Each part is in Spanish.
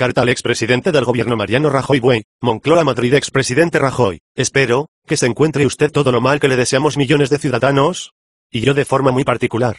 Carta al expresidente del gobierno Mariano Rajoy Güey, Moncloa Madrid expresidente Rajoy, espero, que se encuentre usted todo lo mal que le deseamos millones de ciudadanos, y yo de forma muy particular.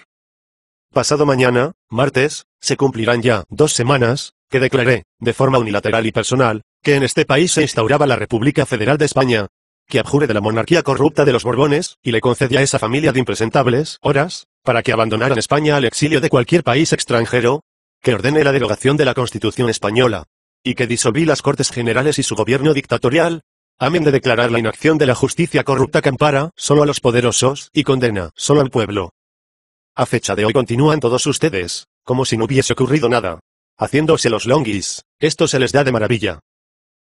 Pasado mañana, martes, se cumplirán ya dos semanas, que declaré, de forma unilateral y personal, que en este país se instauraba la República Federal de España, que abjure de la monarquía corrupta de los Borbones, y le concedía a esa familia de impresentables, horas, para que abandonaran España al exilio de cualquier país extranjero, que ordene la derogación de la Constitución española, y que disolví las Cortes Generales y su gobierno dictatorial, amén de declarar la inacción de la justicia corrupta que ampara solo a los poderosos y condena solo al pueblo. A fecha de hoy continúan todos ustedes, como si no hubiese ocurrido nada, haciéndose los longuis, esto se les da de maravilla.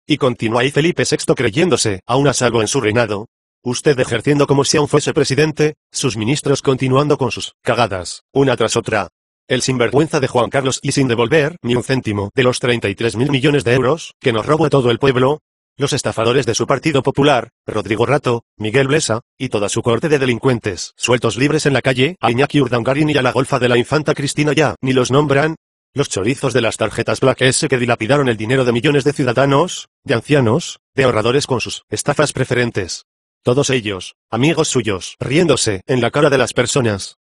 Y continúa ahí Felipe VI creyéndose, aún a salvo en su reinado, usted ejerciendo como si aún fuese presidente, sus ministros continuando con sus cagadas, una tras otra, el sinvergüenza de Juan Carlos y sin devolver ni un céntimo de los 33 mil millones de euros que nos robó todo el pueblo. Los estafadores de su Partido Popular, Rodrigo Rato, Miguel Blesa, y toda su corte de delincuentes, sueltos libres en la calle, a Iñaki Urdangarín y a la golfa de la infanta Cristina ya, ni los nombran, los chorizos de las tarjetas Black S que dilapidaron el dinero de millones de ciudadanos, de ancianos, de ahorradores con sus estafas preferentes. Todos ellos, amigos suyos, riéndose en la cara de las personas,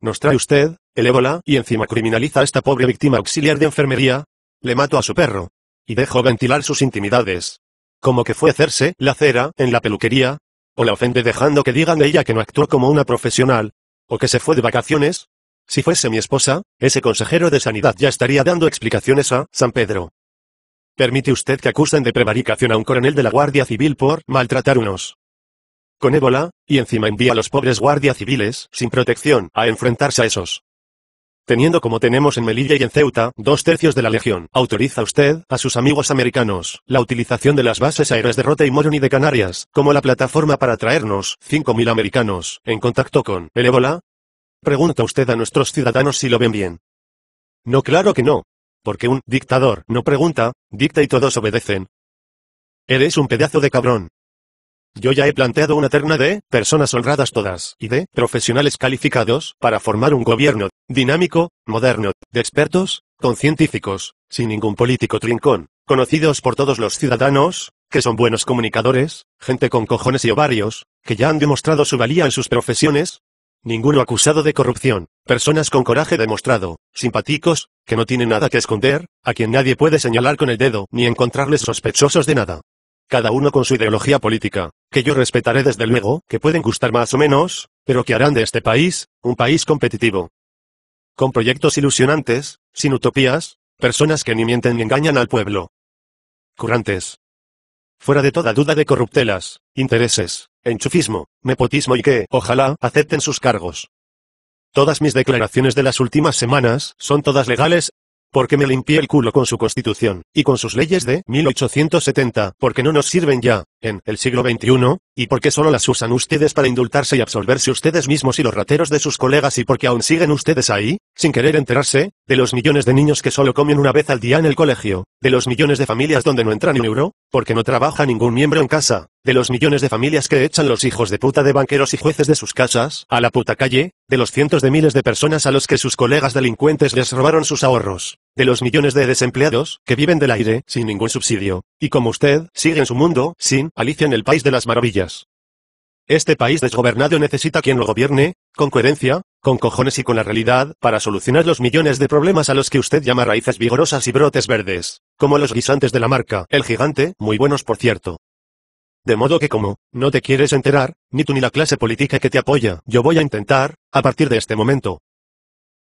nos trae usted, el ébola, y encima criminaliza a esta pobre víctima auxiliar de enfermería. Le mato a su perro. Y dejo ventilar sus intimidades. Como que fue hacerse la cera en la peluquería. O la ofende dejando que digan de ella que no actuó como una profesional. O que se fue de vacaciones. Si fuese mi esposa, ese consejero de sanidad ya estaría dando explicaciones a San Pedro. ¿Permite usted que acusen de prevaricación a un coronel de la Guardia Civil por maltratar unos con ébola, y encima envía a los pobres guardias civiles, sin protección, a enfrentarse a esos. Teniendo como tenemos en Melilla y en Ceuta, dos tercios de la legión, autoriza usted, a sus amigos americanos, la utilización de las bases aéreas de Rota y Moroni de Canarias, como la plataforma para traernos, 5.000 americanos, en contacto con, el ébola? Pregunta usted a nuestros ciudadanos si lo ven bien. No, claro que no. Porque un dictador no pregunta, dicta y todos obedecen. Eres un pedazo de cabrón. Yo ya he planteado una terna de personas honradas todas y de profesionales calificados para formar un gobierno dinámico, moderno, de expertos, con científicos, sin ningún político trincón, conocidos por todos los ciudadanos, que son buenos comunicadores, gente con cojones y ovarios, que ya han demostrado su valía en sus profesiones. Ninguno acusado de corrupción, personas con coraje demostrado, simpáticos, que no tienen nada que esconder, a quien nadie puede señalar con el dedo ni encontrarles sospechosos de nada. Cada uno con su ideología política, que yo respetaré desde luego, que pueden gustar más o menos, pero que harán de este país, un país competitivo. Con proyectos ilusionantes, sin utopías, personas que ni mienten ni engañan al pueblo. Currantes. Fuera de toda duda de corruptelas, intereses, enchufismo, nepotismo y que, ojalá, acepten sus cargos. Todas mis declaraciones de las últimas semanas son todas legales, porque me limpié el culo con su constitución, y con sus leyes de 1870, porque no nos sirven ya, en el siglo XXI, y porque solo las usan ustedes para indultarse y absolverse ustedes mismos y los rateros de sus colegas y porque aún siguen ustedes ahí, sin querer enterarse, de los millones de niños que solo comen una vez al día en el colegio, de los millones de familias donde no entra ni euro, porque no trabaja ningún miembro en casa, de los millones de familias que echan los hijos de puta de banqueros y jueces de sus casas, a la puta calle, de los cientos de miles de personas a los que sus colegas delincuentes les robaron sus ahorros, de los millones de desempleados que viven del aire sin ningún subsidio, y como usted, sigue en su mundo, sin Alicia en el País de las Maravillas. Este país desgobernado necesita quien lo gobierne, con coherencia, con cojones y con la realidad, para solucionar los millones de problemas a los que usted llama raíces vigorosas y brotes verdes, como los guisantes de la marca El Gigante, muy buenos por cierto. De modo que como, no te quieres enterar, ni tú ni la clase política que te apoya, yo voy a intentar, a partir de este momento,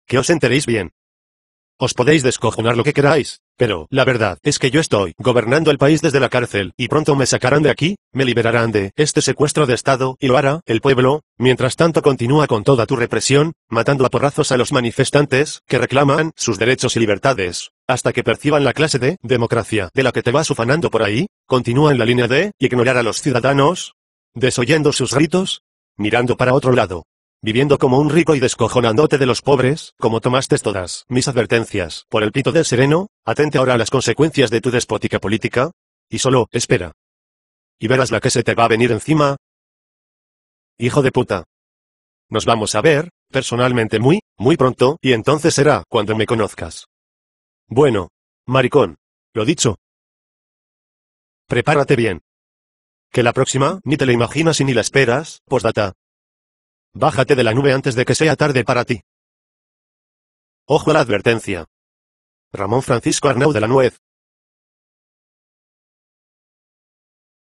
que os enteréis bien. Os podéis descojonar lo que queráis, pero la verdad es que yo estoy gobernando el país desde la cárcel y pronto me sacarán de aquí, me liberarán de este secuestro de Estado y lo hará el pueblo, mientras tanto continúa con toda tu represión, matando a porrazos a los manifestantes que reclaman sus derechos y libertades hasta que perciban la clase de democracia de la que te vas ufanando por ahí, continúa en la línea de ignorar a los ciudadanos, desoyendo sus gritos, mirando para otro lado, viviendo como un rico y descojonándote de los pobres, como tomaste todas mis advertencias por el pito del sereno, atente ahora a las consecuencias de tu despótica política, y solo espera. Y verás la que se te va a venir encima. Hijo de puta. Nos vamos a ver, personalmente muy, muy pronto, y entonces será cuando me conozcas. Bueno, maricón, lo dicho. Prepárate bien. Que la próxima, ni te la imaginas y ni la esperas, posdata. Bájate de la nube antes de que sea tarde para ti. Ojo a la advertencia. Ramón Francisco Arnau de la Nuez,